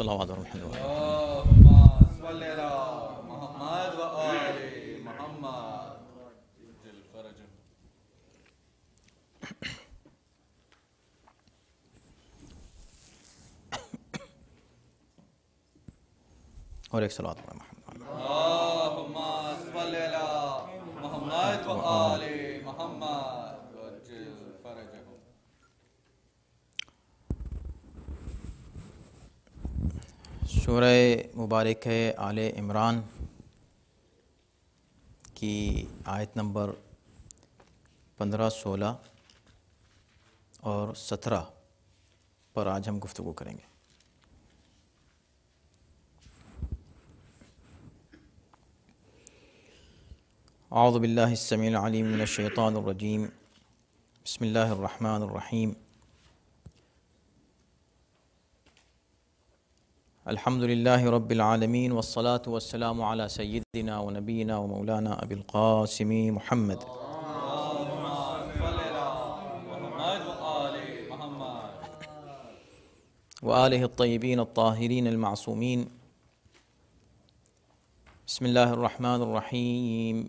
صلوات محمد اللهم صل على محمد وآل محمد ایک एक پڑھیں सूर मुबारक है आल इमरान की आयत नंबर पंद्रह सोलह और सत्रह पर आज हम गुफ्तु करेंगे आउज़बिल्लिसमीम बसमिल्लर रहीम الحمد لله رب العالمين والصلاة والسلام على سيدنا ونبينا ومولانا أبي القاسم محمد وآله الطيبين الطاهرين المعصومين بسم الله الرحمن الرحيم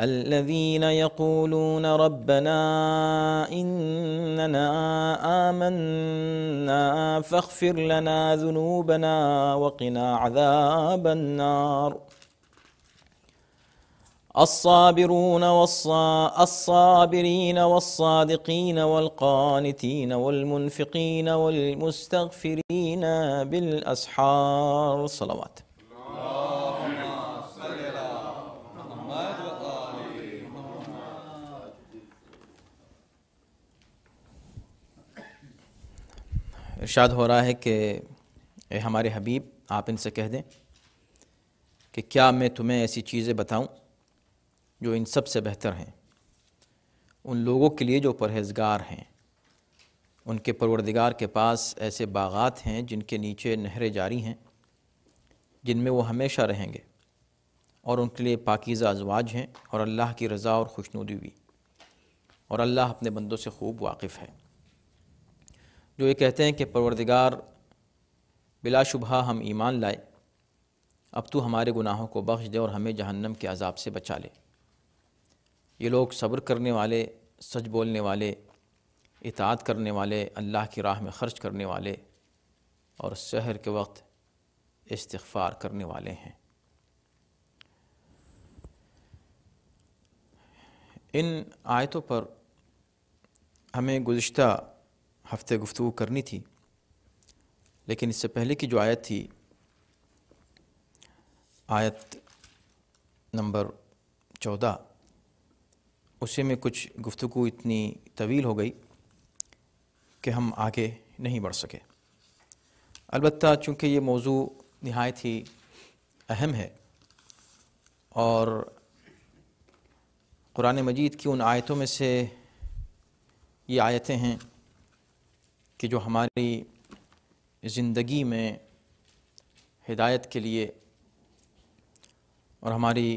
الذين يقولون ربنا إننا آمنا فاغفر لنا ذنوبنا وقنا عذاب النار الصابرون والص... الصابرين والصادقين والقانتين والمنفقين والمستغفرين بالأسحار صلواتهم इर्शाद हो रहा है कि हमारे हबीब आप इनसे कह दें कि क्या मैं तुम्हें ऐसी चीज़ें बताऊं जो इन सब से बेहतर हैं उन लोगों के लिए जो परहेजगार हैं उनके परवरदिगार के पास ऐसे बागात हैं जिनके नीचे नहरें जारी हैं जिनमें वो हमेशा रहेंगे और उनके लिए पाकिज़ा अजवाज हैं और अल्लाह की रज़ा और खुशनुदी हुई और अल्लाह अपने बंदों से खूब वाकिफ़ है जो ये कहते हैं कि परवरदिगार शुबा हम ईमान लाए अब तू हमारे गुनाहों को बख्श दे और हमें जहन्नम के अजाब से बचा ले ये लोग सब्र करने वाले सच बोलने वाले इतात करने वाले अल्लाह की राह में ख़र्च करने वाले और शहर के वक्त इस्तफ़ार करने वाले हैं इन आयतों पर हमें गुज्त हफ्ते गुफ्तु करनी थी लेकिन इससे पहले की जो आयत थी आयत नंबर चौदह उसी में कुछ गुफ्तु इतनी तवील हो गई कि हम आगे नहीं बढ़ सके अलबत् चूँकि ये मौजू नहायत ही अहम है और क़ुरान मजीद की उन आयतों में से ये आयतें हैं कि जो हमारी ज़िंदगी में हिदायत के लिए और हमारी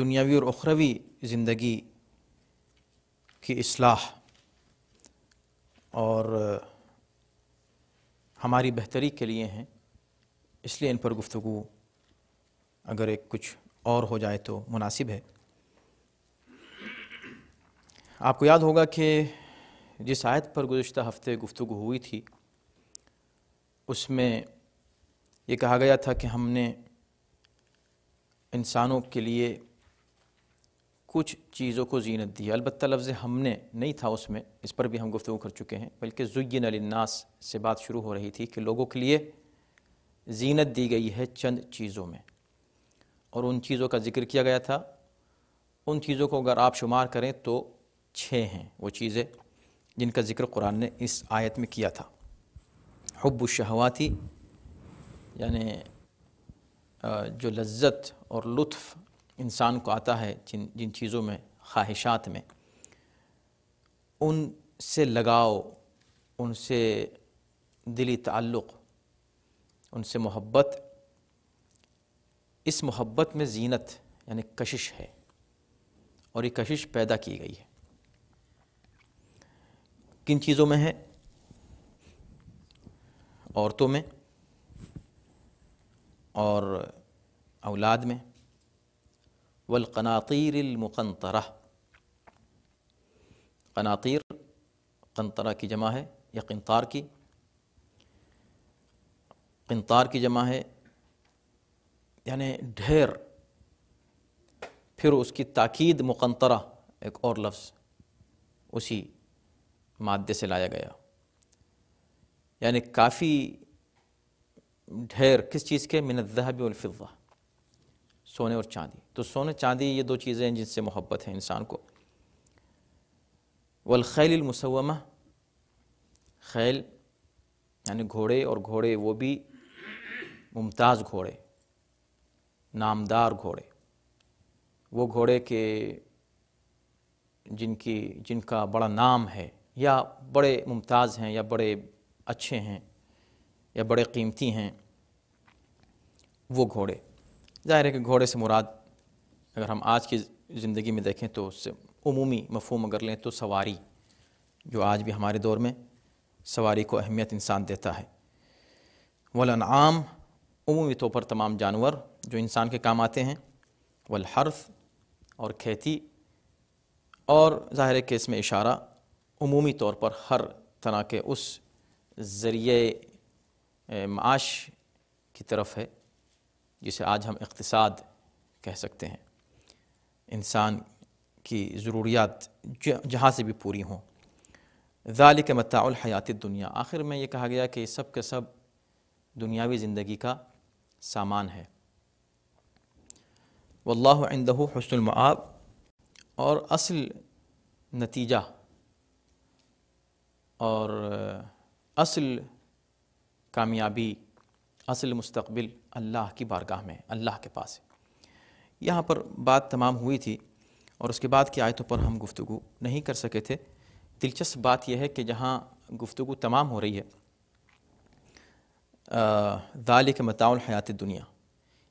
दुनियावी और अखरवी ज़िंदगी की असलाह और हमारी बेहतरी के लिए हैं इसलिए इन पर गुफ्तु अगर एक कुछ और हो जाए तो मुनासिब है आपको याद होगा कि जिस आयत पर गुज्त हफ्ते गुफ्तु हुई थी उसमें ये कहा गया था कि हमने इंसानों के लिए कुछ चीज़ों को जीनत दी अलबत् लफ्ज़ हमने नहीं था उसमें इस पर भी हम गुफ्तु कर चुके हैं बल्कि जुयन अलनास से बात शुरू हो रही थी कि लोगों के लिए जीनत दी गई है चंद चीज़ों में और उन चीज़ों का जिक्र किया गया था उन चीज़ों को अगर आप शुमार करें तो छः हैं वो चीज़ें जिनका ज़िक्र कुरान ने इस आयत में किया था हब्ब शहवाती यानि जो लज्जत और लुत्फ़ इंसान को आता है जिन जिन चीज़ों में ख्वाहिशात में उन से लगाव उनसे दिली ताल्लुक़ उनसे मोहब्बत इस मोहब्बत में जीनत यानी कशिश है और ये कशिश पैदा की गई है किन चीज़ों में है औरतों में और औलाद में वलकनातीरमक़ंतरा कनातीर कंतरा की जमा है या कंतार की कंतार की जमा है यानि ढेर फिर उसकी ताकीद मुकंतरा एक और लफ्ज़ उसी मादे से लाया गया यानी काफ़ी ढेर किस चीज़ के मिनदहब उलफ़ा सोने और चांदी तो सोने चांदी ये दो चीज़ें हैं जिनसे मोहब्बत है इंसान को वलखैलमसवमा खैल यानी घोड़े और घोड़े वो भी मुमताज़ घोड़े नामदार घोड़े वो घोड़े के जिनकी जिनका बड़ा नाम है या बड़े मुमताज़ हैं या बड़े अच्छे हैं या बड़े कीमती हैं वो घोड़े ज़ाहिर है कि घोड़े से मुराद अगर हम आज की ज़िंदगी में देखें तो उससे उमूमी मफहम अगर लें तो सवारी जो आज भी हमारे दौर में सवारी को अहमियत इंसान देता है वलनाम उमूमी तौर पर तमाम जानवर जो इंसान के काम आते हैं वलहर्फ और खेती और ज़ाहिर है कि इसमें इशारा अमूमी तौर पर हर तरह के उस ज़रिए माश की तरफ है जिसे आज हम इकतसाद कह सकते हैं इंसान की ज़रूरियात जहाँ से भी पूरी हों ज़ाल के मताउल हयात दुनिया आखिर में ये कहा गया कि सब के सब दुनियावी ज़िंदगी का सामान है वल्लाह इंदहु हसनमआब और असल नतीजा और असल कामयाबी असल मुस्तकबिल अल्लाह की बारगाह में अल्लाह के पास है यहाँ पर बात तमाम हुई थी और उसके बाद की आयतों पर हम गुफ्तु नहीं कर सके थे दिलचस्प बात यह है कि जहाँ गुफ्तु तमाम हो रही है दाल के मताउल हयात दुनिया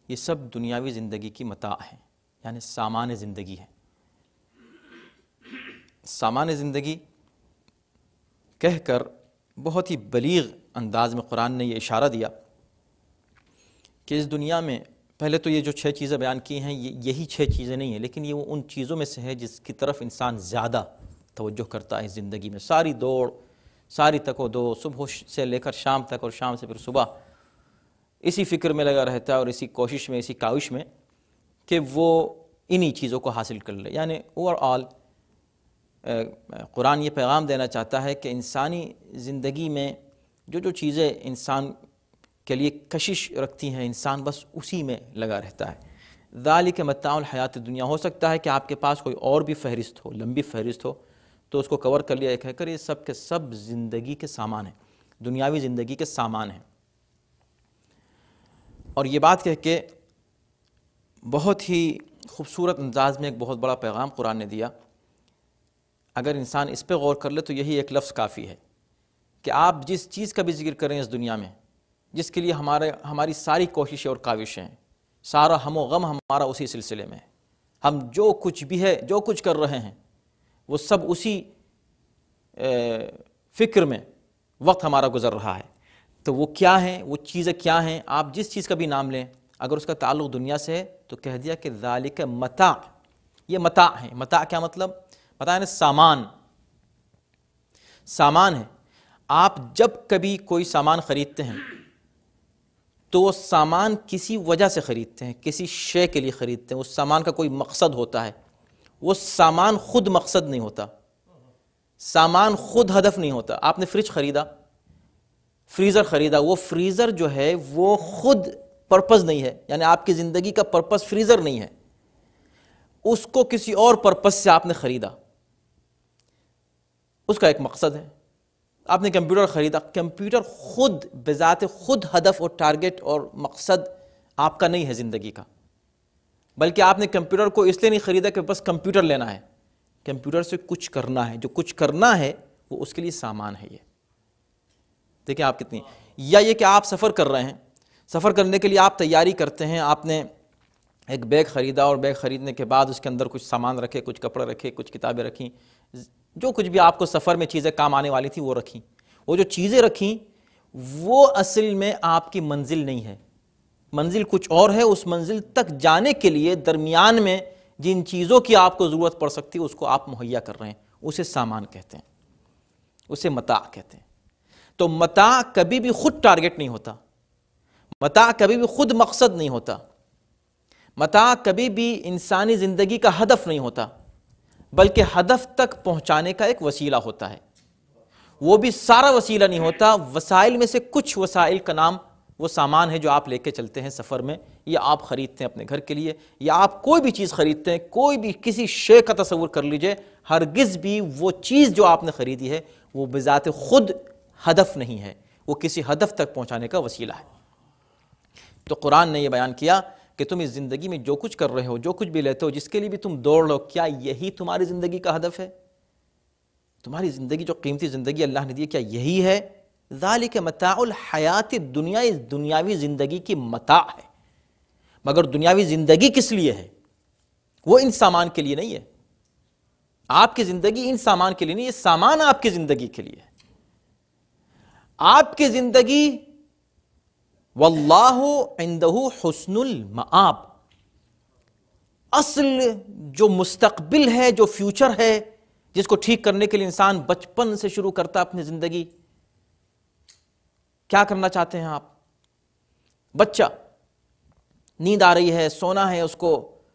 ये सब दुनियावी ज़िंदगी की मता है यानी सामान्य ज़िंदगी है सामान्य ज़िंदगी कहकर बहुत ही बलीग अंदाज में कुरान ने ये इशारा दिया कि इस दुनिया में पहले तो ये जो छः चीज़ें बयान की हैं ये यही छः चीज़ें नहीं हैं लेकिन ये वो उन चीज़ों में से है जिसकी तरफ इंसान ज़्यादा तोज्जो करता है ज़िंदगी में सारी दौड़ सारी तको दो सुबह से लेकर शाम तक और शाम से फिर सुबह इसी फ़िक्र में लगा रहता है और इसी कोशिश में इसी काविश में कि वो इन्हीं चीज़ों को हासिल कर ले यानी ओवरऑल कुरान ये पैगाम देना चाहता है कि इंसानी ज़िंदगी में जो जो चीज़ें इंसान के लिए कशिश रखती हैं इंसान बस उसी में लगा रहता है दाल के मताउल हयात दुनिया हो सकता है कि आपके पास कोई और भी फहरिस्त हो लंबी फहरिस्त हो तो उसको कवर कर लिया एक कहकर ये सब के सब ज़िंदगी के सामान हैं दुनियावी ज़िंदगी के सामान हैं और ये बात कह के बहुत ही खूबसूरत अंदाज में एक बहुत बड़ा पैगाम कुरान ने दिया अगर इंसान इस पर गौर कर ले तो यही एक लफ्ज़ काफ़ी है कि आप जिस चीज़ का भी जिक्र करें इस दुनिया में जिसके लिए हमारे हमारी सारी कोशिशें और काविशें सारा हम गम हमारा उसी सिलसिले में हम जो कुछ भी है जो कुछ कर रहे हैं वो सब उसी फ़िक्र में वक्त हमारा गुजर रहा है तो वो क्या है वो चीज़ें क्या हैं आप जिस चीज़ का भी नाम लें अगर उसका ताल्लुक दुनिया से है तो कह दिया कि जालिक मता ये मता है मता क्या मतलब पता है ना सामान सामान है आप जब कभी कोई सामान खरीदते हैं तो वो सामान किसी वजह से ख़रीदते हैं किसी शय के लिए ख़रीदते हैं उस सामान का कोई मकसद होता है वो सामान खुद मकसद नहीं होता सामान खुद हदफ नहीं होता आपने फ्रिज ख़रीदा फ्रीज़र ख़रीदा वो फ्रीज़र जो है वो खुद पर्पज़ नहीं है यानी आपकी ज़िंदगी का पर्पज़ फ्रीज़र नहीं है उसको किसी और पर्पज़ से आपने ख़रीदा उसका एक मकसद है आपने कंप्यूटर ख़रीदा कंप्यूटर ख़ुद बज़ात ख़ुद हदफ और टारगेट और मकसद आपका नहीं है ज़िंदगी का बल्कि आपने कंप्यूटर को इसलिए नहीं ख़रीदा कि बस कंप्यूटर लेना है कंप्यूटर से कुछ करना है जो कुछ करना है वो उसके लिए सामान है ये देखिए आप कितनी या ये कि आप सफ़र कर रहे हैं सफ़र करने के लिए आप तैयारी करते हैं आपने एक बैग ख़रीदा और बैग ख़रीदने के बाद उसके अंदर कुछ सामान रखे कुछ कपड़े रखे कुछ किताबें रखी जो कुछ भी आपको सफ़र में चीज़ें काम आने वाली थी वो रखी वो जो चीज़ें रखी वो असल में आपकी मंजिल नहीं है मंजिल कुछ और है उस मंजिल तक जाने के लिए दरमियान में जिन चीज़ों की आपको ज़रूरत पड़ सकती है उसको आप मुहैया कर रहे हैं उसे सामान कहते हैं उसे मता कहते हैं तो मता कभी भी खुद टारगेट नहीं होता मता कभी भी खुद मकसद नहीं होता मता कभी भी इंसानी ज़िंदगी का हदफ नहीं होता बल्कि हदफ तक पहुंचाने का एक वसीला होता है वो भी सारा वसीला नहीं होता वसाइल में से कुछ वसाइल का नाम वो सामान है जो आप लेके चलते हैं सफ़र में या आप ख़रीदते हैं अपने घर के लिए या आप कोई भी चीज़ ख़रीदते हैं कोई भी किसी शे का तस्वर कर लीजिए हरगिज़ भी वो चीज़ जो आपने ख़रीदी है वो बज़ात खुद हदफ नहीं है वो किसी हदफ तक पहुँचाने का वसीला है तो कुरान ने यह बयान किया कि तुम इस ज़िंदगी में जो कुछ कर रहे हो जो कुछ भी लेते हो जिसके लिए भी तुम दौड़ लो क्या यही तुम्हारी ज़िंदगी का हदफ है तुम्हारी ज़िंदगी जो कीमती ज़िंदगी अल्लाह ने दी क्या यही है ज़ाल के मताउल हयात दुनिया इस दुनियावी ज़िंदगी की मता है मगर दुनियावी ज़िंदगी किस लिए है वो इन सामान के लिए नहीं है आपकी ज़िंदगी इन सामान के लिए नहीं ये सामान आपकी ज़िंदगी के लिए है आपकी ज़िंदगी वल्लाहु इंदहू हसनुल मआब असल जो मुस्तबिल है जो फ्यूचर है जिसको ठीक करने के लिए इंसान बचपन से शुरू करता है अपनी जिंदगी क्या करना चाहते हैं आप बच्चा नींद आ रही है सोना है उसको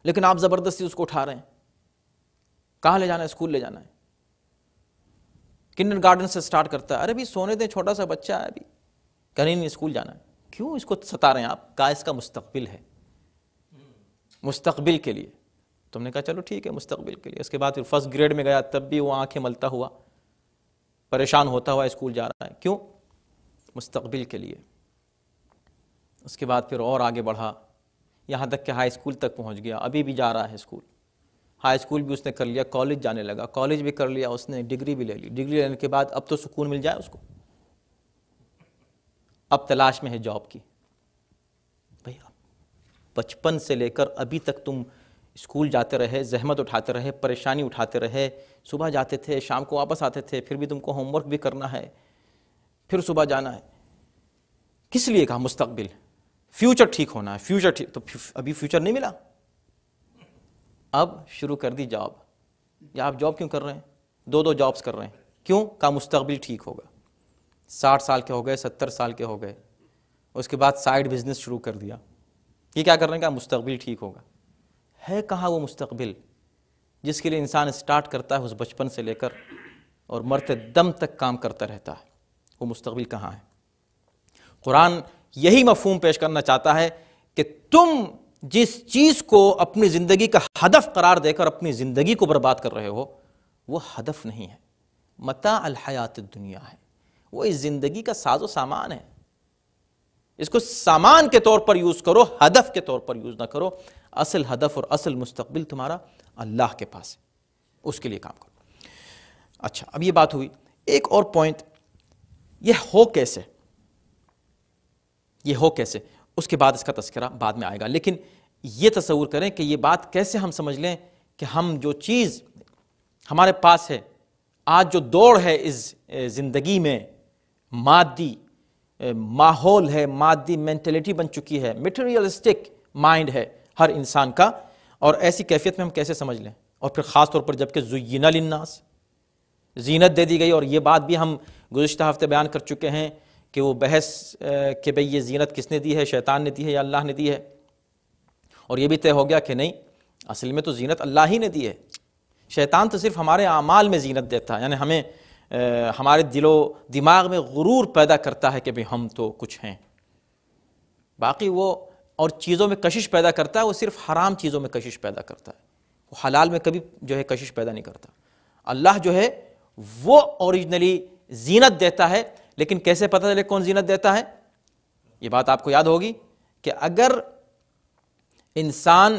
लेकिन आप जबरदस्ती उसको उठा रहे हैं कहां ले जाना है स्कूल ले जाना है किंडर गार्डन से स्टार्ट करता है अरे भी सोने दें छोटा सा बच्चा है अभी कहीं नहीं स्कूल जाना है क्यों इसको सता रहे हैं आप कहा इसका मुस्तबिल है मुस्तबिल के लिए तुमने कहा चलो ठीक है मुस्तबिल के लिए उसके बाद फिर फर्स्ट ग्रेड में गया तब भी वो आंखें मलता हुआ परेशान होता हुआ स्कूल जा रहा है क्यों मुस्तबिल के लिए उसके बाद फिर और आगे बढ़ा यहाँ तक कि हाई स्कूल तक पहुँच गया अभी भी जा रहा है स्कूल हाई स्कूल भी उसने कर लिया कॉलेज जाने लगा कॉलेज भी कर लिया उसने डिग्री भी ले ली डिग्री लेने के बाद अब तो सुकून मिल जाए उसको अब तलाश में है जॉब की भैया बचपन से लेकर अभी तक तुम स्कूल जाते रहे जहमत उठाते रहे परेशानी उठाते रहे सुबह जाते थे शाम को वापस आते थे फिर भी तुमको होमवर्क भी करना है फिर सुबह जाना है किस लिए कहा मुस्तबिल फ्यूचर ठीक होना है फ्यूचर ठीक तो अभी फ्यूचर नहीं मिला अब शुरू कर दी जॉब या आप जॉब क्यों कर रहे हैं दो दो जॉब्स कर रहे हैं क्यों कहा मुस्तबिल ठीक होगा साठ साल के हो गए सत्तर साल के हो गए उसके बाद साइड बिजनेस शुरू कर दिया ये क्या करने का मुस्तबिल ठीक होगा है कहाँ वो मुस्तबिल जिसके लिए इंसान स्टार्ट करता है उस बचपन से लेकर और मरते दम तक काम करता रहता है वो मुस्तबिल कहाँ है कुरान यही मफहम पेश करना चाहता है कि तुम जिस चीज़ को अपनी ज़िंदगी का हदफ करार देकर अपनी ज़िंदगी को बर्बाद कर रहे हो वो हदफ नहीं है मता अलहयात दुनिया है वो इस जिंदगी का साजो सामान है इसको सामान के तौर पर यूज करो हदफ के तौर पर यूज ना करो असल हदफ और असल मुस्तबिल तुम्हारा अल्लाह के पास है उसके लिए काम करो अच्छा अब ये बात हुई एक और पॉइंट ये हो कैसे ये हो कैसे उसके बाद इसका तस्करा बाद में आएगा लेकिन ये तस्वूर करें कि ये बात कैसे हम समझ लें कि हम जो चीज़ हमारे पास है आज जो दौड़ है इस ज़िंदगी में मादी माहौल है मादी मैंटेलिटी बन चुकी है मटेरियलिस्टिक माइंड है हर इंसान का और ऐसी कैफियत में हम कैसे समझ लें और फिर ख़ास तौर पर जबकि जुयना लिन्नास जीनत दे दी गई और ये बात भी हम गुज्त हफ्ते बयान कर चुके हैं कि वो बहस कि भाई ये जीनत किसने दी है शैतान ने दी है या अल्लाह ने दी है और ये भी तय हो गया कि नहीं असल में तो जीनत अल्लाह ही ने दी है शैतान तो सिर्फ हमारे अमाल में जीनत देता है यानी हमें हमारे दिलो दिमाग में गुरूर पैदा करता है कि भाई हम तो कुछ हैं बाकी वो और चीज़ों में कशिश पैदा करता है वो सिर्फ हराम चीज़ों में कशिश पैदा करता है वो हलाल में कभी जो है कशिश पैदा नहीं करता अल्लाह जो है वो ओरिजिनली जीनत देता है लेकिन कैसे पता चले कौन जीनत देता है ये बात आपको याद होगी कि अगर इंसान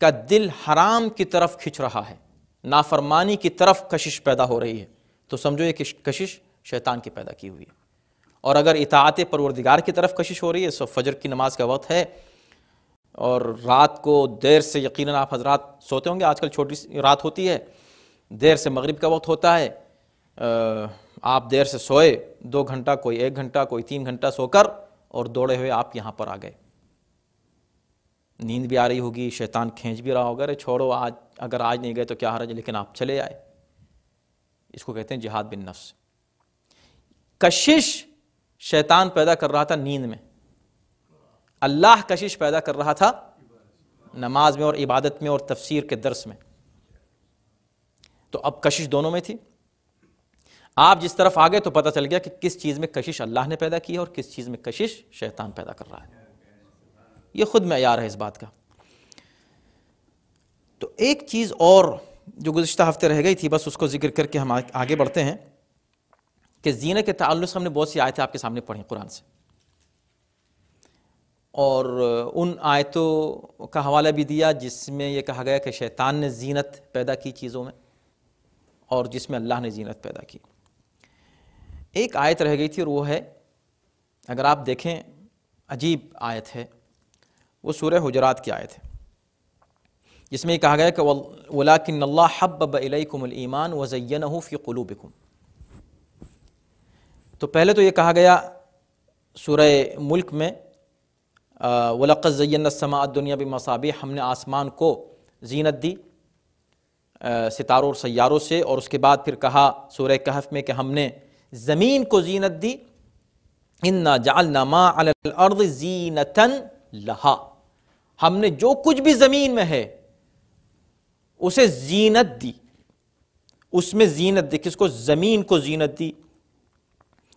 का दिल हराम की तरफ खिंच रहा है नाफरमानी की तरफ कशिश पैदा हो रही है तो समझो ये कशिश शैतान की पैदा की हुई है और अगर इतात परवरदिगार की तरफ कशिश हो रही है सो फजर की नमाज का वक्त है और रात को देर से यकीन आप हजरात सोते होंगे आजकल छोटी रात होती है देर से मगरिब का वक्त होता है आप देर से सोए दो घंटा कोई एक घंटा कोई तीन घंटा सोकर और दौड़े हुए आप यहाँ पर आ गए नींद भी आ रही होगी शैतान खींच भी रहा होगा अरे छोड़ो आज अगर आज नहीं गए तो क्या हरज लेकिन आप चले आए इसको कहते हैं जिहाद बिन नफ्स कशिश शैतान पैदा कर रहा था नींद में अल्लाह कशिश पैदा कर रहा था नमाज में और इबादत में और तफसीर के दर्स में तो अब कशिश दोनों में थी आप जिस तरफ आ गए तो पता चल गया कि किस चीज़ में कशिश अल्लाह ने पैदा की है और किस चीज़ में कशिश शैतान पैदा कर रहा है यह खुद मैार है इस बात का तो एक चीज़ और जो गुज्त हफ्ते रह गई थी बस उसको जिक्र करके हम आगे बढ़ते हैं कि जीने के तल्लु से हमने बहुत सी आयतें आपके सामने पढ़ी कुरान से और उन आयतों का हवाला भी दिया जिसमें यह कहा गया कि शैतान ने जीनत पैदा की चीज़ों में और जिसमें अल्लाह ने जीनत पैदा की एक आयत रह गई थी और वो है अगर आप देखें अजीब आयत है वो सूर्य हजरात की आयत है जिसमें कहा गया कि वलाकिन अल्लाह हब्ब ईमान वज़ैन फ़ी क़लूबिकुम तो पहले तो ये कहा गया सूरह मुल्क में वलक़ैन दुनिया भी मसाबी हमने आसमान को जीनत दी सितारों और सैारों से और उसके बाद फिर कहा सूर्य कहफ में कि हमने ज़मीन को जीनत दी इन्ना जालनामा अर्द जीनतन लहा हमने जो कुछ भी ज़मीन में है उसे जीनत दी उसमें जीनत दी किसको ज़मीन को जीनत दी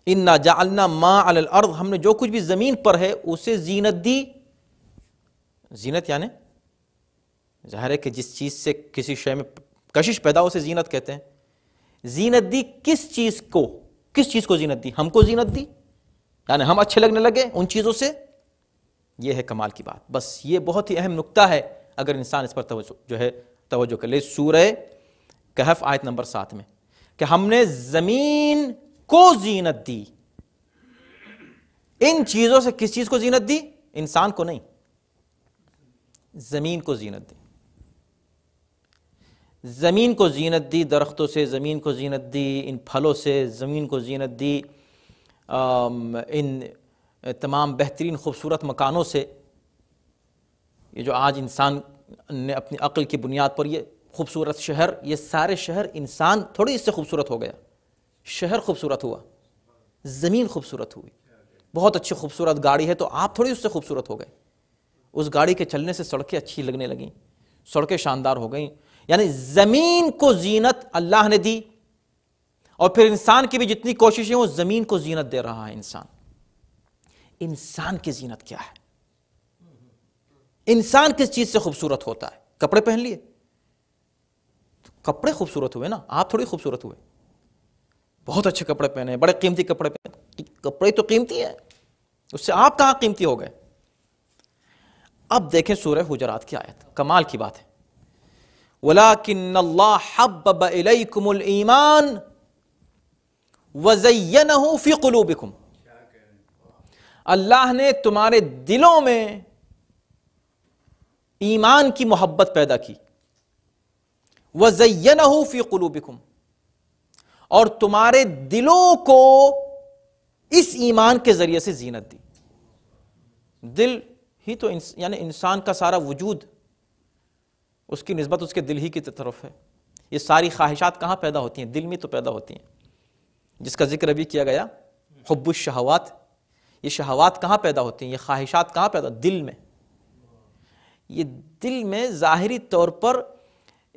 इन्ना जालना अल अर्द हमने जो कुछ भी ज़मीन पर है उसे जीनत दी जीनत यानी ज़ाहिर है कि जिस चीज़ से किसी शय में कशिश पैदा हो उसे जीनत कहते हैं जीनत दी किस चीज़ को किस चीज़ को जीनत दी हमको जीनत दी यानी हम अच्छे लगने लगे उन चीज़ों से यह है कमाल की बात बस ये बहुत ही अहम नुकता है अगर इंसान इस पर तो जो है तोज्जो कर ले सूर कहफ आयत नंबर सात में कि हमने जमीन को जीनत दी इन चीजों से किस चीज को जीनत दी इंसान को नहीं जमीन को जीनत दी जमीन को जीनत दी दरख्तों से ज़मीन को जीनत दी इन फलों से ज़मीन को जीनत दी इन तमाम बेहतरीन खूबसूरत मकानों से ये जो आज इंसान ने अपनी अक्ल की बुनियाद पर ये खूबसूरत शहर ये सारे शहर इंसान थोड़ी इससे खूबसूरत हो गया शहर खूबसूरत हुआ ज़मीन खूबसूरत हुई बहुत अच्छी खूबसूरत गाड़ी है तो आप थोड़ी उससे खूबसूरत हो गए उस गाड़ी के चलने से सड़कें अच्छी लगने लगें सड़कें शानदार हो गई यानी ज़मीन को जीनत अल्लाह ने दी और फिर इंसान की भी जितनी कोशिशें वो ज़मीन को जीनत दे रहा है इंसान इंसान की जीनत क्या है इंसान किस चीज़ से खूबसूरत होता है कपड़े पहन लिए कपड़े खूबसूरत हुए ना आप थोड़ी खूबसूरत हुए बहुत अच्छे कपड़े पहने बड़े कीमती कपड़े पहने कपड़े तो कीमती हैं उससे आप कहां कीमती हो गए अब देखें सूर्य हुजरात की आयत कमाल की बात है ईमान वजैन फी कुलूबिकुम अल्लाह ने तुम्हारे दिलों में ईमान की मोहब्बत पैदा की वजयन फी कुलूबिकुम और तुम्हारे दिलों को इस ईमान के जरिए से जीनत दी दिल ही तो इंस, यानी इंसान का सारा वजूद उसकी नस्बत उसके दिल ही की तरफ है ये सारी ख्वाहिशात कहाँ पैदा होती हैं दिल में तो पैदा होती हैं जिसका जिक्र अभी किया गया हब्बुल शहवात ये शहवात कहाँ पैदा होती हैं ये ख्वाहिशात कहाँ पैदा दिल में ये दिल में ज़ाहरी तौर पर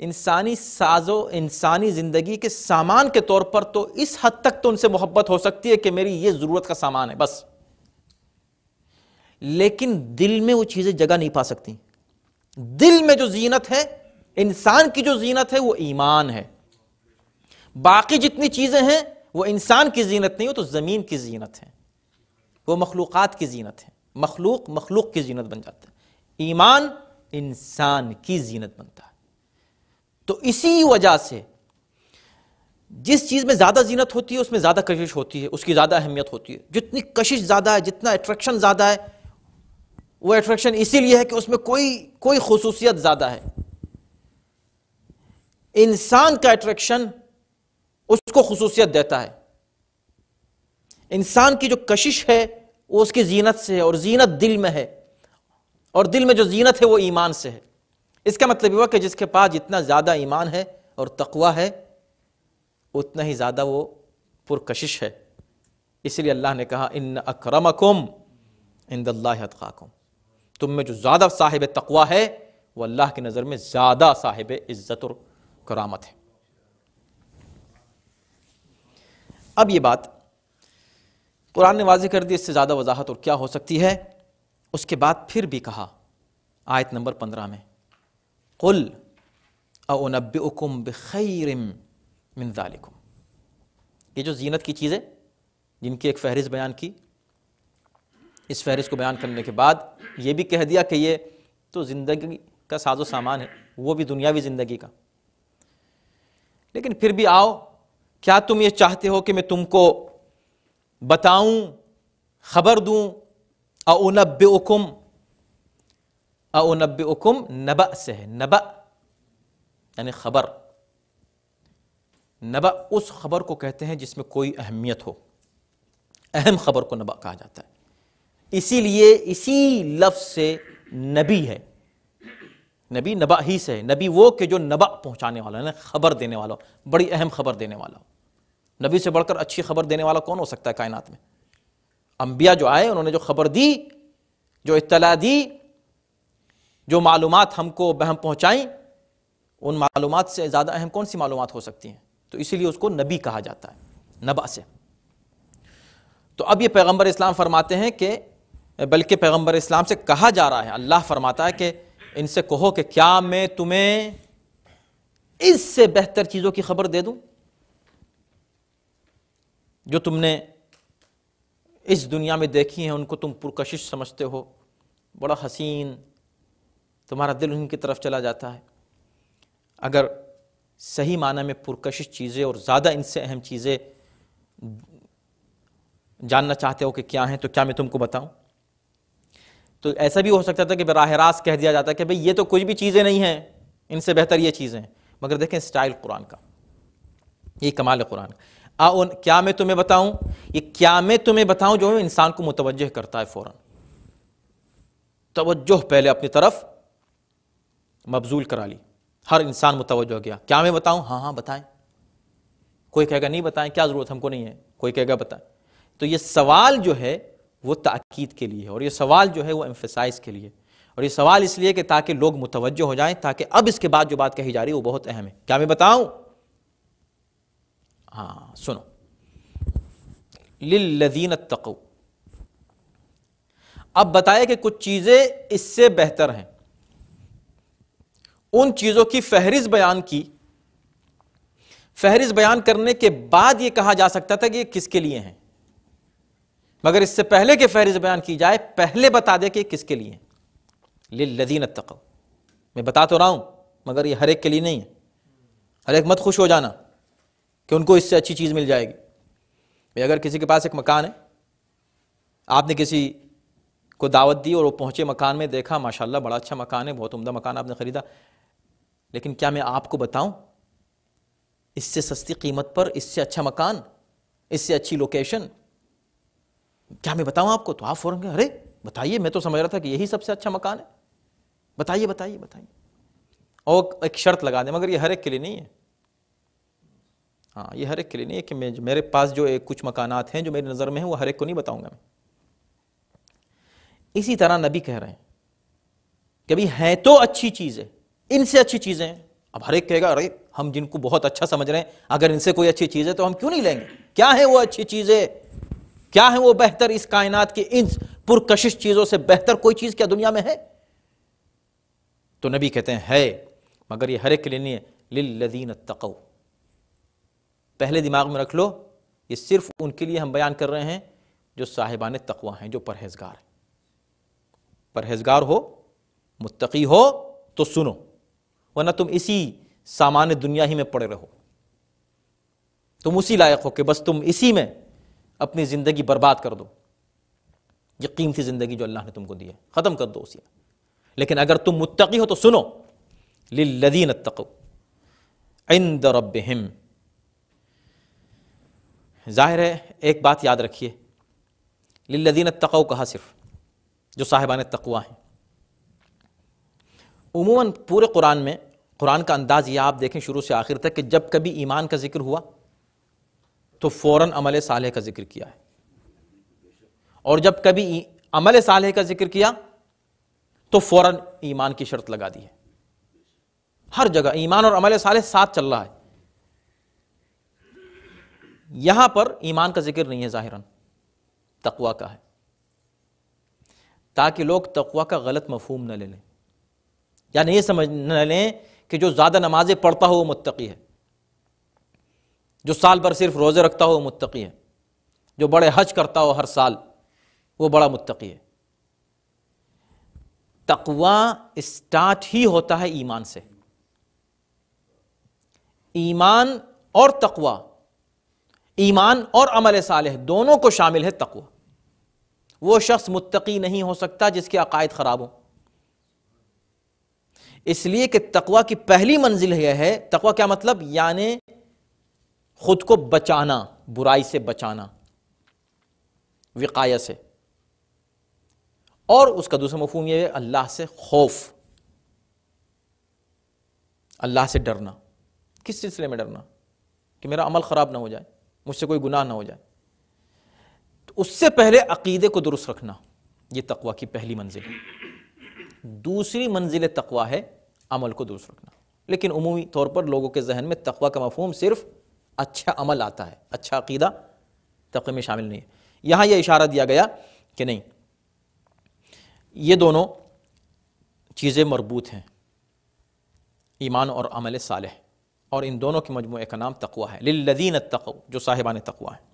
इंसानी साजो इंसानी ज़िंदगी के सामान के तौर पर तो इस हद तक तो उनसे मोहब्बत हो सकती है कि मेरी ये ज़रूरत का सामान है बस लेकिन दिल में वो चीज़ें जगह नहीं पा सकती दिल में जो जीनत है इंसान की जो जीनत है वो ईमान है बाकी जितनी चीज़ें हैं वो इंसान की जीनत नहीं हो तो ज़मीन की जीनत है वो मखलूक़ात की जीनत है मखलूक मखलूक की जीनत बन जाती है ईमान इंसान की जीनत बनता है तो इसी वजह से जिस चीज़ में ज़्यादा जीनत होती है उसमें ज़्यादा कशिश होती है उसकी ज़्यादा अहमियत होती है जितनी कशिश ज़्यादा है जितना अट्रैक्शन ज़्यादा है वो अट्रैक्शन इसीलिए है कि उसमें कोई कोई खसूसियत ज़्यादा है इंसान का अट्रैक्शन उसको खसूसियत देता है इंसान की जो कशिश है वो उसकी जीनत से है और जीनत दिल में है और दिल में जो जीनत है वो ईमान से है इसका मतलब हुआ कि जिसके पास जितना ज़्यादा ईमान है और तकवा है उतना ही ज़्यादा वो पुरकशिश है इसलिए अल्लाह ने कहा इन अक्रमकुम इंदल्लाकाकुम तुम में जो ज़्यादा साहिब तकवा है वो अल्लाह की नज़र में ज़्यादा साहिब इज़्ज़त और करामत है अब ये बात कुरान ने वाजी कर दी इससे ज़्यादा वजाहत और क्या हो सकती है उसके बाद फिर भी कहा आयत नंबर पंद्रह में कुल अनबुम बखैरम मिनजालिकुम ये जो जीनत की चीज़ें जिनकी एक फहरिस्त बयान की इस फहरिस्त को बयान करने के बाद ये भी कह दिया कि ये तो ज़िंदगी का साजो सामान है वो भी दुनियावी ज़िंदगी का लेकिन फिर भी आओ क्या तुम ये चाहते हो कि मैं तुमको बताऊं खबर दूं अनब्बेकुम अनब्बेकुम नबा से है नबा खबर नबा उस खबर को कहते हैं जिसमें कोई अहमियत हो अहम खबर को नबा कहा जाता है इसीलिए इसी लफ्ज से नबी है नबी नबा ही से है नबी वो के जो नबा पहुंचाने वाला है ना खबर देने वाला हो बड़ी अहम खबर देने वाला हो नबी से बढ़कर अच्छी खबर देने वाला कौन हो सकता है कायनात में अम्बिया जो आए उन्होंने जो खबर दी जो इतला दी जो मालूम हमको बहम पहुंचाई उन मालूम से ज़्यादा अहम कौन सी मालूम हो सकती हैं तो इसीलिए उसको नबी कहा जाता है नबा से तो अब यह पैगम्बर इस्लाम फरमाते हैं कि बल्कि पैगम्बर इस्लाम से कहा जा रहा है अल्लाह फरमाता है कि इनसे कहो कि क्या मैं तुम्हें इससे बेहतर चीज़ों की खबर दे दूँ जो तुमने इस दुनिया में देखी हैं उनको तुम पुरकशिश समझते हो बड़ा हसीन तुम्हारा दिल उनकी तरफ चला जाता है अगर सही माना में पुरकशिश चीज़ें और ज़्यादा इनसे अहम चीज़ें जानना चाहते हो कि क्या हैं तो क्या मैं तुमको बताऊं तो ऐसा भी हो सकता था कि बराह रास्त कह दिया जाता कि भाई ये तो कुछ भी चीज़ें नहीं हैं इनसे बेहतर ये चीज़ें हैं मगर देखें स्टाइल कुरान का ये कमाल है कुरान का आउन क्या मैं तुम्हें बताऊं ये क्या मैं तुम्हें बताऊं जो है इंसान को मुतवजह करता है फौरन तोज्जो पहले अपनी तरफ मबजूल करा ली हर इंसान मुतवज हो गया क्या मैं बताऊं हाँ हाँ बताएं कोई कहेगा नहीं बताएं क्या ज़रूरत हमको नहीं है कोई कहेगा बताएं तो ये सवाल जो है वो ताक़ीद के लिए है और ये सवाल जो है वो एम्फेसाइज के लिए और ये सवाल इसलिए कि ताकि लोग मुतवजह हो जाएं ताकि अब इसके बाद जो बात कही जा रही है वो बहुत अहम है क्या मैं बताऊं हाँ सुनो लिल्लीन तक अब बताया कि कुछ चीज़ें इससे बेहतर हैं उन चीज़ों की फहरिस्त बयान की फहरिस्त बयान करने के बाद यह कहा जा सकता था कि ये किसके लिए हैं मगर इससे पहले कि फहरिस्त बयान की जाए पहले बता दे कि किसके लिए हैं लदीन तक मैं बता तो रहा हूं मगर ये हर एक के लिए नहीं है हर एक मत खुश हो जाना कि उनको इससे अच्छी चीज़ मिल जाएगी भाई अगर किसी के पास एक मकान है आपने किसी को दावत दी और वो पहुँचे मकान में देखा माशाल्लाह बड़ा अच्छा मकान है बहुत उमदा मकान आपने ख़रीदा लेकिन क्या मैं आपको बताऊं इससे सस्ती कीमत पर इससे अच्छा मकान इससे अच्छी लोकेशन क्या मैं बताऊं आपको तो आप फौरन अरे बताइए मैं तो समझ रहा था कि यही सबसे अच्छा मकान है बताइए बताइए बताइए और एक शर्त लगा दें मगर ये हर एक के लिए नहीं है हाँ ये हर एक के लिए नहीं है कि मैं मेरे पास जो एक कुछ मकानात हैं जो मेरी नज़र में हैं वो हर एक को नहीं बताऊंगा मैं इसी तरह नबी कह रहे हैं कि भाई हैं तो अच्छी चीज़ें इनसे अच्छी चीज़ें अब हर एक कहेगा अरे हम जिनको बहुत अच्छा समझ रहे हैं अगर इनसे कोई अच्छी चीज़ है तो हम क्यों नहीं लेंगे क्या है वो अच्छी चीज़ें क्या है वो बेहतर इस कायनात की इन पुरकशिश चीज़ों से बेहतर कोई चीज़ क्या दुनिया में है तो नबी कहते हैं है मगर ये हर एक के लिए नहीं है लिल्लदीन तकऊ पहले दिमाग में रख लो ये सिर्फ उनके लिए हम बयान कर रहे हैं जो साहिबान तकवा हैं जो परहेजगार हैं परहेजगार हो मुत्तकी हो तो सुनो वरना तुम इसी सामान्य दुनिया ही में पड़े रहो तुम उसी लायक हो कि बस तुम इसी में अपनी ज़िंदगी बर्बाद कर दो ये कीमती ज़िंदगी जो अल्लाह ने तुमको दी है ख़त्म कर दो उसी लेकिन अगर तुम मुत्तकी हो तो सुनो लिल्लदीन तको इंद रब हिम ज़ाहिर है एक बात याद रखिए लिल्लदीन तकाऊ कहा सिर्फ जो साहिबान तकवा हैं उमूमन पूरे कुरान में कुरान का अंदाज यह आप देखें शुरू से आखिर तक कि जब कभी ईमान का जिक्र हुआ तो फ़ौर अमल साल का जिक्र किया है और जब कभी अमल साल का जिक्र किया तो फ़ौर ईमान की शर्त लगा दी है हर जगह ईमान और अमल साल साथ चल रहा है यहां पर ईमान का जिक्र नहीं है ज़ाहिरन तकवा का है ताकि लोग तकवा का गलत मफहम न ले लें या नहीं समझ न लें कि जो ज़्यादा नमाजें पढ़ता हो वो मुत्तकी है जो साल भर सिर्फ रोज़े रखता हो वो मुत्तकी है जो बड़े हज करता हो हर साल वो बड़ा मुत्तकी है तकवा स्टार्ट ही होता है ईमान से ईमान और तकवा ईमान और अमल साल दोनों को शामिल है तकवा वो शख्स मुत्तकी नहीं हो सकता जिसके अकायद खराब हो इसलिए कि तकवा की पहली मंजिल यह है तकवा क्या मतलब यानी खुद को बचाना बुराई से बचाना विकाया से और उसका दूसरा मफहम यह है अल्लाह से खौफ अल्लाह से डरना किस सिलसिले में डरना कि मेरा अमल ख़राब ना हो जाए मुझसे कोई गुनाह ना हो जाए तो उससे पहले अकीदे को दुरुस्त रखना ये तकवा की पहली मंजिल है दूसरी मंजिल तकवा है अमल को दुरुस्त रखना लेकिन उमूमी तौर पर लोगों के जहन में तकवा का मफहम सिर्फ अच्छा अमल आता है अच्छा अकीदा तकवे में शामिल नहीं है यहाँ यह इशारा दिया गया कि नहीं ये दोनों चीज़ें मरबूत हैं ईमान और अमल साल और इन दोनों के मजमू का नाम तकवा है लिल्लदीन तक जो साहिबान तकवा है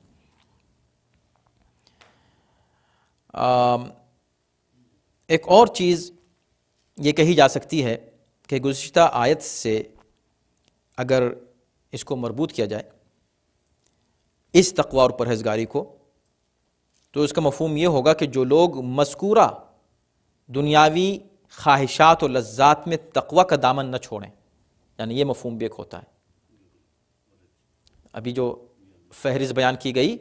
एक और चीज़ ये कही जा सकती है कि गुज्त आयत से अगर इसको मरबूत किया जाए इस तकवा और परहेजगारी को तो इसका मफहम यह होगा कि जो लोग मस्कूरा दुनियावी ख्वाहिशात और लज्जात में तकवा का दामन न छोड़ें यानी ये मफहम भी एक होता है अभी जो फहरिस्त बयान की गई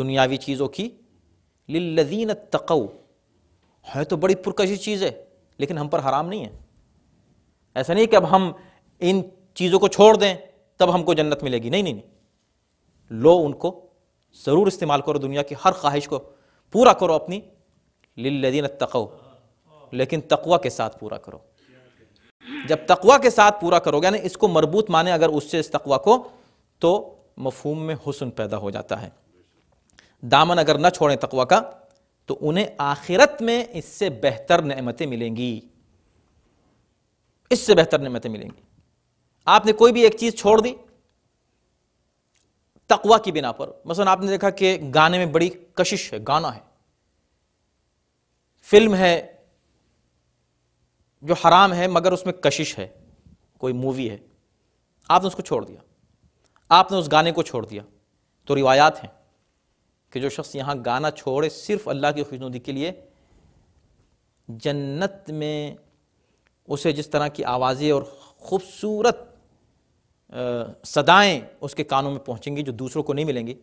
दुनियावी चीज़ों की लिल्लदीन तकऊ है तो बड़ी पुरकश चीज़ है लेकिन हम पर हराम नहीं है ऐसा नहीं कि अब हम इन चीज़ों को छोड़ दें तब हमको जन्नत मिलेगी नहीं नहीं नहीं लो उनको ज़रूर इस्तेमाल करो दुनिया की हर ख्वाहिश को पूरा करो अपनी लिल्लदीन तकऊ लेकिन तकवा के साथ पूरा करो जब तकवा के साथ पूरा करोगे यानी इसको मरबूत माने अगर उससे इस तकवा को तो मफहूम में हुसन पैदा हो जाता है दामन अगर न छोड़ें तकवा का तो उन्हें आखिरत में इससे बेहतर नमतें मिलेंगी इससे बेहतर नमतें मिलेंगी आपने कोई भी एक चीज़ छोड़ दी तकवा की बिना पर मसलन आपने देखा कि गाने में बड़ी कशिश है गाना है फिल्म है जो हराम है मगर उसमें कशिश है कोई मूवी है आपने उसको छोड़ दिया आपने उस गाने को छोड़ दिया तो रिवायात हैं कि जो शख्स यहाँ गाना छोड़े सिर्फ अल्लाह की खुशनुदी के लिए जन्नत में उसे जिस तरह की आवाज़ें और ख़ूबसूरत सदाएं उसके कानों में पहुँचेंगी जो दूसरों को नहीं मिलेंगी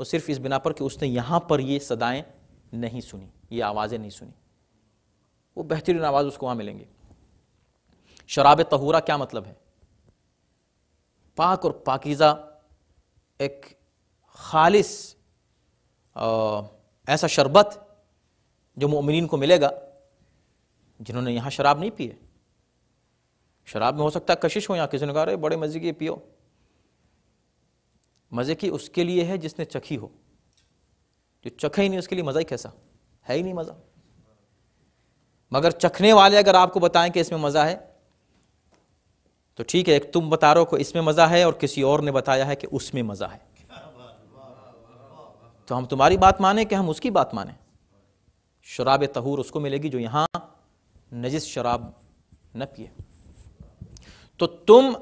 वो सिर्फ इस बिना पर कि उसने यहाँ पर ये सदाएं नहीं सुनी ये आवाज़ें नहीं सुनी वो बेहतरीन आवाज़ उसको वहां मिलेंगी शराब तहूरा क्या मतलब है पाक और पाकिज़ा एक खालिस ऐसा शरबत जो ममिन को मिलेगा जिन्होंने यहां शराब नहीं पिए शराब में हो सकता है कशिश हो यहां किसी ने कहा अरे बड़े मज़े की पियो मज़े की उसके लिए है जिसने चखी हो जो चखे ही नहीं उसके लिए मज़ा ही कैसा है ही नहीं मज़ा मगर चखने वाले अगर आपको बताएं कि इसमें मज़ा है तो ठीक है तुम बता रहे हो इसमें मज़ा है और किसी और ने बताया है कि उसमें मज़ा है तो हम तुम्हारी बात माने कि हम उसकी बात माने शराब तहूर उसको मिलेगी जो यहां नजिस शराब न पिए तो तुम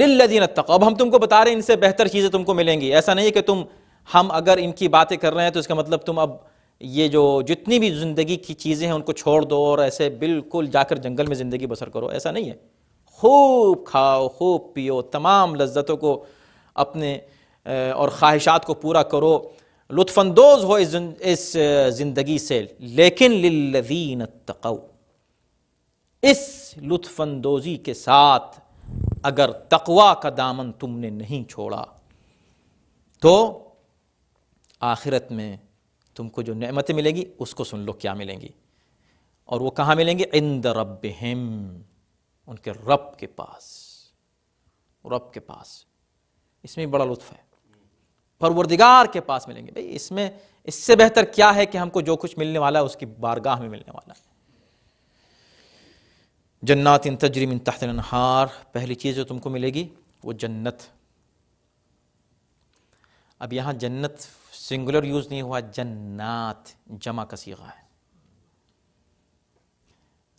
लिल्लदीन तक अब हम तुमको बता रहे हैं इनसे बेहतर चीज़ें तुमको मिलेंगी ऐसा नहीं है कि तुम हम अगर इनकी बातें कर रहे हैं तो इसका मतलब तुम अब ये जो जितनी भी ज़िंदगी की चीज़ें हैं उनको छोड़ दो और ऐसे बिल्कुल जाकर जंगल में ज़िंदगी बसर करो ऐसा नहीं है खूब खाओ खूब पियो तमाम लज्जतों को अपने और ख्वाहिशात को पूरा करो लुफानंदोज हो इस ज़िंदगी से लेकिन लल्लवीन तकव इस लुफानंदोजी के साथ अगर तकवा का दामन तुमने नहीं छोड़ा तो आखिरत में तुमको जो नमतें मिलेंगी उसको सुन लो क्या मिलेंगी और वो कहाँ मिलेंगे इंद रब उनके रब के पास रब के पास इसमें बड़ा लुत्फ है परवरदिगार के पास मिलेंगे भाई इसमें इससे बेहतर क्या है कि हमको जो कुछ मिलने वाला है उसकी बारगाह में मिलने वाला है जन्नात इन तजरीम इन तहतनहार पहली चीज़ जो तुमको मिलेगी वो जन्नत अब यहाँ जन्नत सिंगुलर यूज नहीं हुआ जन्नात जमा का सीगा है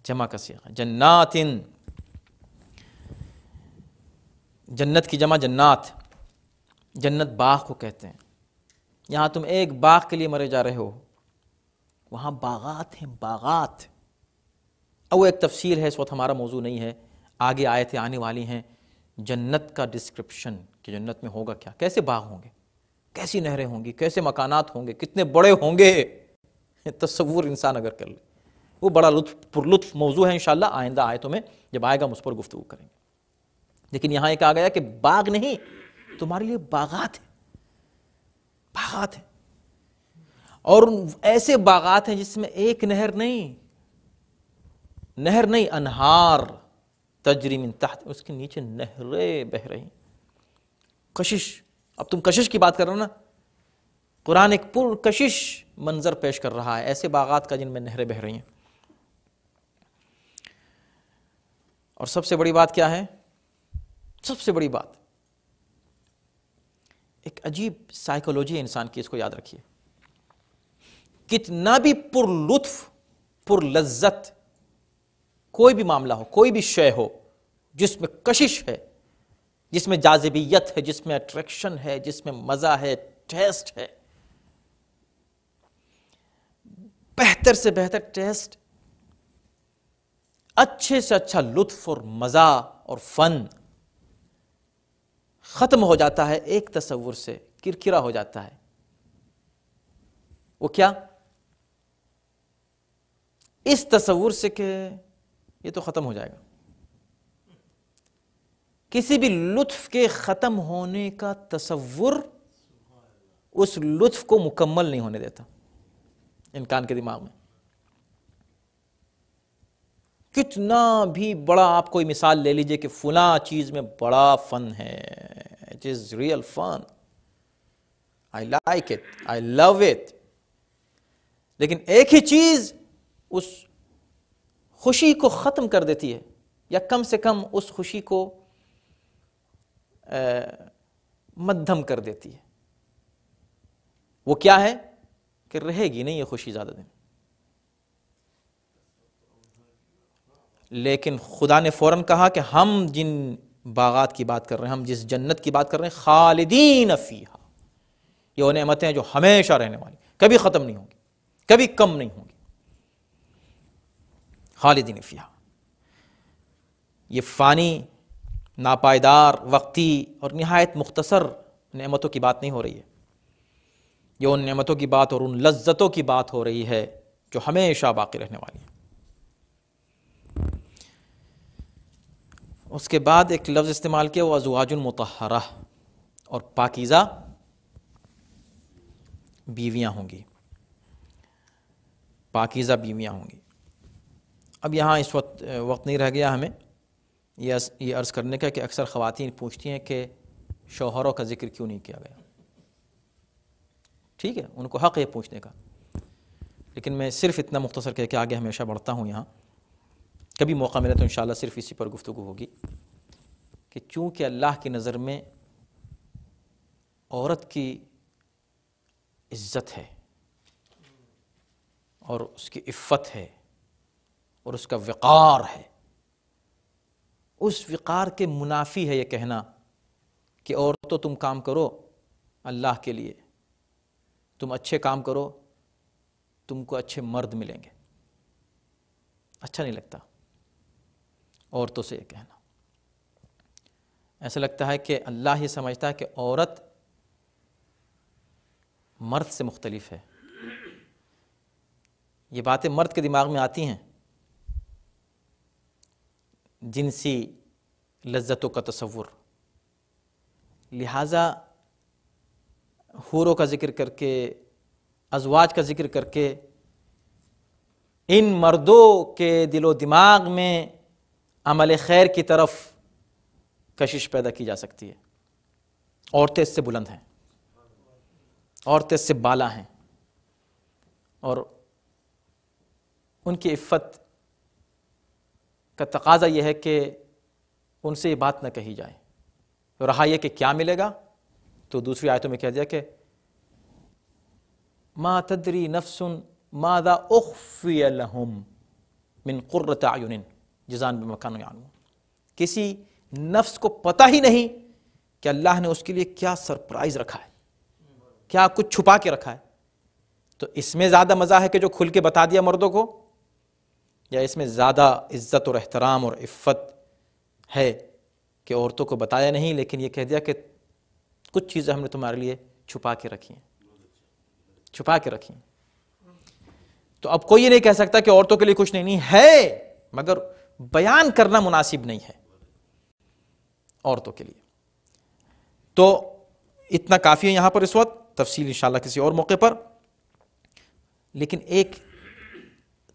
जमा का सीगा इन जन्नत की जमा जन्नात जन्नत बाग को कहते हैं यहां तुम एक बाग के लिए मरे जा रहे हो वहां बागात हैं बागात अब वो एक तफसीर है इस वक्त हमारा मौजू नहीं है आगे आयतें आने वाली हैं जन्नत का डिस्क्रिप्शन कि जन्नत में होगा क्या कैसे बाग होंगे कैसी नहरें होंगी कैसे मकानात होंगे कितने बड़े होंगे तस्वूर इंसान अगर कर ले वो बड़ा लुत्फ पुरलुत्फ मौजू है इन आइंदा आयतों में जब आएगा हम उस पर गुफ्तु करेंगे लेकिन यहाँ एक आ गया कि बाग नहीं तुम्हारे लिए बागात है बागात है और ऐसे बागात हैं जिसमें एक नहर नहीं नहर नहीं अनहार तजरीमिन तहत उसके नीचे नहरें बह रही कशिश अब तुम कशिश की बात कर रहे हो ना कुरान एक पुरकशिश मंजर पेश कर रहा है ऐसे बागात का जिनमें नहरें बह रही हैं और सबसे बड़ी बात क्या है सबसे बड़ी बात एक अजीब साइकोलॉजी इंसान की इसको याद रखिए कितना भी पुरलुत्फ पुरलज्जत कोई भी मामला हो कोई भी शय हो जिसमें कशिश है जिसमें जाजिबियत है जिसमें अट्रैक्शन है जिसमें मज़ा है टेस्ट है बेहतर से बेहतर टेस्ट अच्छे से अच्छा लुत्फ और मज़ा और फ़न ख़त्म हो जाता है एक तस्वुर से किरकिरा हो जाता है वो क्या इस तस्वुर से कि ये तो ख़त्म हो जाएगा किसी भी लुत्फ के ख़त्म होने का तस्वुर उस लुत्फ को मुकम्मल नहीं होने देता इनकान के दिमाग में कितना भी बड़ा आप कोई मिसाल ले लीजिए कि फुला चीज़ में बड़ा फ़न है it is real fun I like it I love it लेकिन एक ही चीज़ उस खुशी को ख़त्म कर देती है या कम से कम उस खुशी को मध्यम कर देती है वो क्या है कि रहेगी नहीं ये खुशी ज़्यादा दिन लेकिन खुदा ने फ़ौरन कहा कि हम जिन बागात की बात कर रहे हैं हम जिस जन्नत की बात कर रहे हैं खालिदीन फ़ीहा ये वो नमतें जो हमेशा रहने वाली कभी ख़त्म नहीं होंगी कभी कम नहीं होंगी खालिदीन फ़ीहा ये फ़ानी नापायदार वक्ती और नहायत मुख्तसर नमतों की बात नहीं हो रही है ये उन नमतों की बात और उन लज्जतों की बात हो रही है जो हमेशा बाकी रहने वाली है उसके बाद एक लफ्ज़ इस्तेमाल किया वो अजवाजुल मतहरा और पाकिज़ा बीवियाँ होंगी पाकिज़ा बीवियाँ होंगी अब यहाँ इस वक्त वक्त नहीं रह गया हमें ये ये अर्ज़ करने का कि अक्सर ख़वातीन पूछती हैं कि शोहरों का ज़िक्र क्यों नहीं किया गया ठीक है उनको हक़ है पूछने का लेकिन मैं सिर्फ इतना मुख्तसर कह के आगे हमेशा बढ़ता हूँ यहाँ कभी मौका मिले तो इन शाला सिर्फ इसी पर गुफ्तु होगी कि चूँकि अल्लाह की नज़र में औरत की इज़्ज़त है और उसकी इफत है और उसका वक़ार है उस विकार के मुनाफी है ये कहना कि और तो तुम काम करो अल्लाह के लिए तुम अच्छे काम करो तुमको अच्छे मर्द मिलेंगे अच्छा नहीं लगता औरतों से ये कहना ऐसा लगता है कि अल्लाह ही समझता है कि औरत मर्द से मुख्तलिफ है ये बातें मर्द के दिमाग में आती हैं जिनसी लज्जतों का तस्वुर लिहाजा हूरों का जिक्र करके अजवाज का जिक्र करके इन मर्दों के दिलो दिमाग में अमल खैर की तरफ कशिश पैदा की जा सकती है औरतें इससे बुलंद हैं औरतें इससे बाला हैं और उनकी इफ़त का तकाजा यह है कि उनसे ये बात ना कही जाए तो रहा यह कि क्या मिलेगा तो दूसरी आयतों में कह दिया कि मा तदरी नफसुन मादा उखफ़ियलहम मिन क़ुर्रतन जजान मकान किसी नफ्स को पता ही नहीं कि अल्लाह ने उसके लिए क्या सरप्राइज़ रखा है क्या कुछ छुपा के रखा है तो इसमें ज़्यादा मज़ा है कि जो खुल के बता दिया मर्दों को या इसमें ज़्यादा इज़्ज़त और अहतराम और इफत है कि औरतों को बताया नहीं लेकिन ये कह दिया कि कुछ चीज़ें हमने तुम्हारे लिए छुपा के रखी हैं छुपा के रखी हैं तो अब कोई ये नहीं कह सकता कि औरतों के लिए कुछ नहीं, नहीं है मगर बयान करना मुनासिब नहीं है औरतों के लिए तो इतना काफ़ी है यहाँ पर इस वक्त तफसील इंशाल्लाह किसी और मौके पर लेकिन एक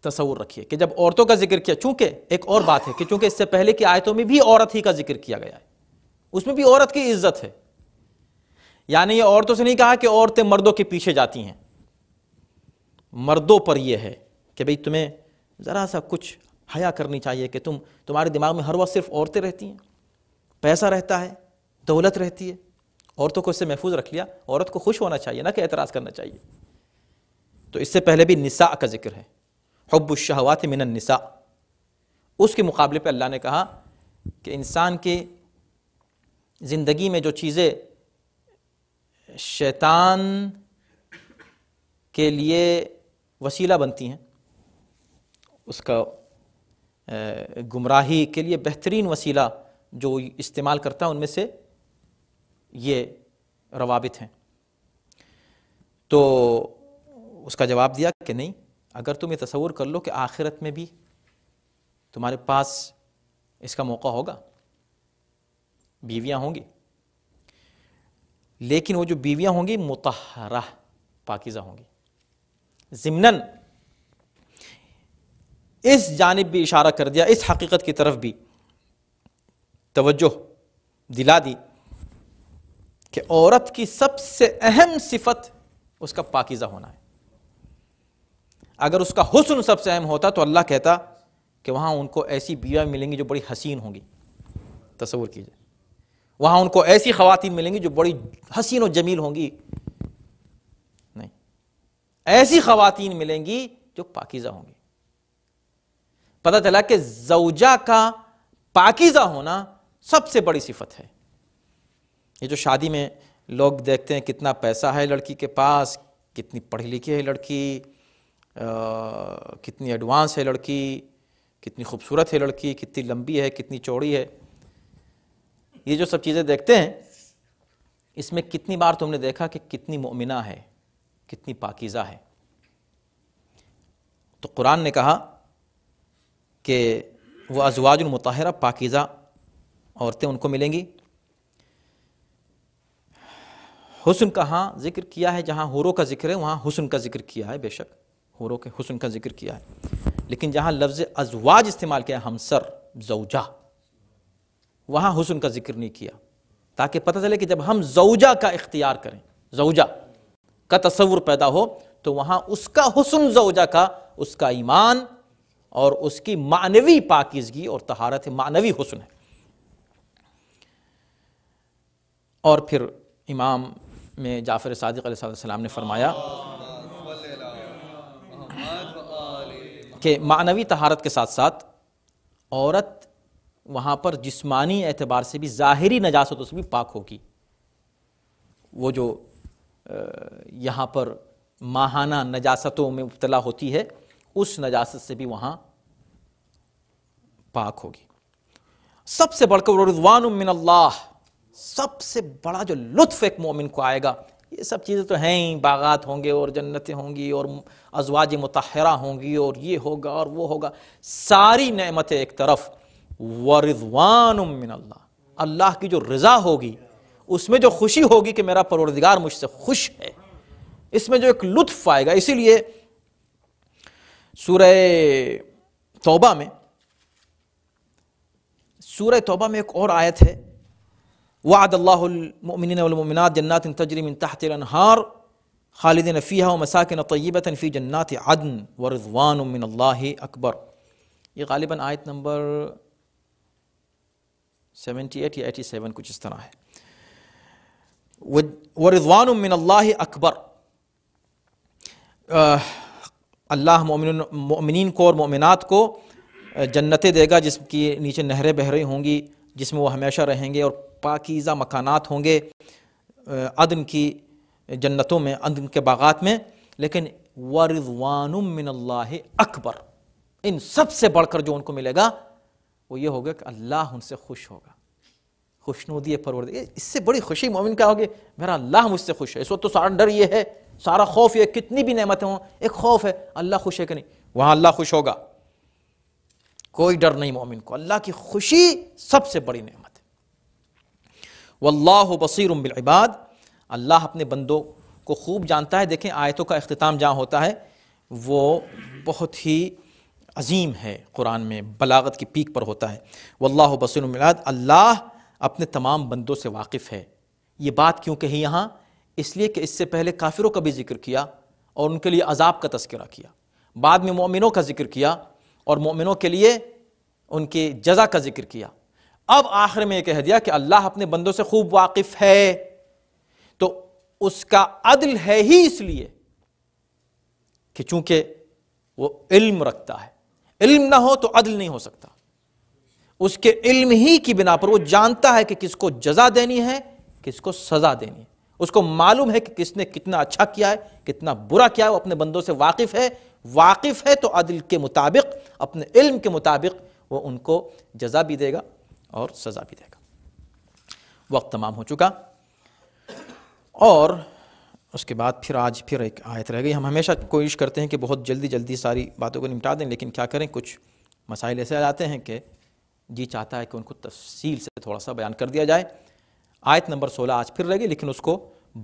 तस्वूर रखिए कि जब औरतों का जिक्र किया चूंकि एक और बात है कि चूंकि इससे पहले की आयतों में भी औरत ही का जिक्र किया गया है उसमें भी औरत की इज्जत है यानी ये औरतों से नहीं कहा कि औरतें मर्दों के पीछे जाती हैं मर्दों पर यह है कि भाई तुम्हें ज़रा सा कुछ हया करनी चाहिए कि तुम तुम्हारे दिमाग में हर वक्त सिर्फ औरतें रहती हैं पैसा रहता है दौलत रहती है औरतों को इससे महफूज रख लिया औरत को खुश होना चाहिए ना कि एतराज़ करना चाहिए तो इससे पहले भी निसा का जिक्र है मिनन निसा उसके मुकाबले पे अल्लाह ने कहा कि इंसान की ज़िंदगी में जो चीज़ें शैतान के लिए वसीला बनती हैं उसका गुमराही के लिए बेहतरीन वसीला जो इस्तेमाल करता है उनमें से ये रवाबित हैं तो उसका जवाब दिया कि नहीं अगर तुम ये तस्वूर कर लो कि आखिरत में भी तुम्हारे पास इसका मौका होगा बीवियाँ होंगी लेकिन वो जो बीवियाँ होंगी मुतहरा पाकिज़ा होंगी ज़िमनन इस जानब भी इशारा कर दिया इस हकीकत की तरफ भी तवज्जो दिला दी कि औरत की सबसे अहम सिफत उसका पाकिज़ा होना है अगर उसका हुसन सबसे अहम होता तो अल्लाह कहता कि वहाँ उनको ऐसी बीवा मिलेंगी जो बड़ी हसीन होंगी तस्वूर कीजिए वहाँ उनको ऐसी खातन मिलेंगी जो बड़ी हसीन और जमील होंगी नहीं ऐसी खातन मिलेंगी जो पाकिज़ा होंगी पता चला कि जवजा का पाकिज़ा होना सबसे बड़ी सिफत है ये जो शादी में लोग देखते हैं कितना पैसा है लड़की के पास कितनी पढ़ी लिखी है लड़की कितनी एडवांस है लड़की कितनी खूबसूरत है लड़की कितनी लंबी है कितनी चौड़ी है ये जो सब चीज़ें देखते हैं इसमें कितनी बार तुमने देखा कि कितनी मोमिना है कितनी पाकिज़ा है तो कुरान ने कहा कि वह अजवाजुलमतहरा पाकिज़ा औरतें उनको मिलेंगी हुसन कहाँ जिक्र किया है जहाँ हुरों का जिक्र है वहाँ हुसन का जिक्र किया है बेशक हूरों के हुसन का जिक्र किया है लेकिन जहाँ लफ्ज़ अजवाज इस्तेमाल किया हमसर जौजा वहाँ हुसन का जिक्र नहीं किया ताकि पता चले कि जब हम जौजा का इख्तियार करें जौजा का तस्वुर पैदा हो तो वहाँ उसका हुसन जौजा का उसका ईमान और उसकी मानवी पाकिजगी और तहारत मानवी हुसन है और फिर इमाम में जाफ़र सदक सलाम ने फरमाया कि मानवी तहारत के साथ साथ औरत वहाँ पर जिस्मानी एतबार से भी ज़ाहरी नजास्तों से भी पाक होगी वो जो यहाँ पर माहाना नजासतों में मुबला होती है उस नजासत से भी वहाँ पाक होगी सबसे बढ़कर रिजवान मिन सबसे बड़ा जो लुत्फ एक मोमिन को आएगा ये सब चीज़ें तो हैं ही बागात होंगे और जन्नतें होंगी और अजवाज मतहरा होंगी और ये होगा और वो होगा सारी नमतें एक तरफ व रिजवान अल्लाह अल्लाह की जो रज़ा होगी उसमें जो खुशी होगी कि मेरा परवरदिगार मुझसे खुश है इसमें जो एक लुत्फ आएगा इसीलिए सूर्य तोबा में सूर्य तोबा में एक और आयत है वादमिनमिनत जन्नात तजरीमिन तहतरहार खालिदिन फ़ीहा व मसाकिन तयबता फ़ी जन्नात अदन व रजवान अकबर ये गालिबा आयत नंबर 78 या 87 कुछ इस तरह है व रजवान अकबर अल्लाह मोमिन को और मोमिनत को जन्नतें देगा जिसकी नीचे नहरें बह रही होंगी जिसमें वो हमेशा रहेंगे और पाकिज़ा मकानात होंगे अदन की जन्नतों में अदन के बागात में लेकिन वरिजवान मिनल्लाह अकबर इन सब से बढ़कर जो उनको मिलेगा वो ये होगा कि अल्लाह उनसे खुश होगा खुशनुदी परवर इससे बड़ी खुशी मोमिन क्या होगी मेरा अल्लाह मुझसे खुश है इस वक्त तो सारा डर ये है सारा खौफ ये कितनी भी नमतें हों एक खौफ है अल्लाह खुश है कि नहीं वहाँ अल्लाह खुश होगा कोई डर नहीं मोमिन को अल्लाह की खुशी सबसे बड़ी नमत वल्लाह बसर बिलबाद अल्लाह अपने बंदों को खूब जानता है देखें आयतों का अख्ताम जहाँ होता है वो बहुत ही अजीम है कुरान में बलागत की पीक पर होता है वल्लाह बसर मिलाद अल्लाह अपने तमाम बंदों से वाकिफ़ है ये बात क्यों कही यहाँ इसलिए कि इससे पहले काफिरों का भी जिक्र किया और उनके लिए अजाब का तस्करा किया बाद में मोमिनों का जिक्र किया और मोमिनों के लिए उनके जजा का जिक्र किया अब आखिर में यह कह दिया कि अल्लाह अपने बंदों से खूब वाकिफ है तो उसका अदल है ही इसलिए कि चूंकि वो इल्म रखता है इल्म ना हो तो अदल नहीं हो सकता उसके इल्म ही की बिना पर वो जानता है कि किसको जजा देनी है किसको सजा देनी है उसको मालूम है कि किसने कितना अच्छा किया है कितना बुरा किया है वो अपने बंदों से वाकिफ है वाकिफ है तो अदल के मुताबिक अपने इल्म के मुताबिक वो उनको जजा भी देगा और सज़ा भी देगा वक्त तमाम हो चुका और उसके बाद फिर आज फिर एक आयत रह गई हम हमेशा कोशिश करते हैं कि बहुत जल्दी जल्दी सारी बातों को निपटा दें लेकिन क्या करें कुछ मसाइल ऐसे आ जाते हैं कि जी चाहता है कि उनको तफसील से थोड़ा सा बयान कर दिया जाए आयत नंबर सोलह आज फिर रह गई लेकिन उसको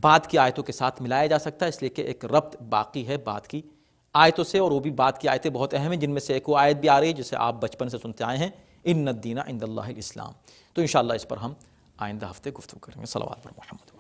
बाद की आयतों के साथ मिलाया जा सकता है इसलिए कि एक रब्त बाकी है बाद की आयतों से और वो भी बाद की आयतें बहुत अहम हैं जिनमें से एक वो आयत भी आ रही है जिसे आप बचपन से सुनते आए हैं इन नदीना इंदल इस्लाम तो इन इस पर हम आइंदा हफ्ते गुफ्तु करेंगे सलवा पर महमद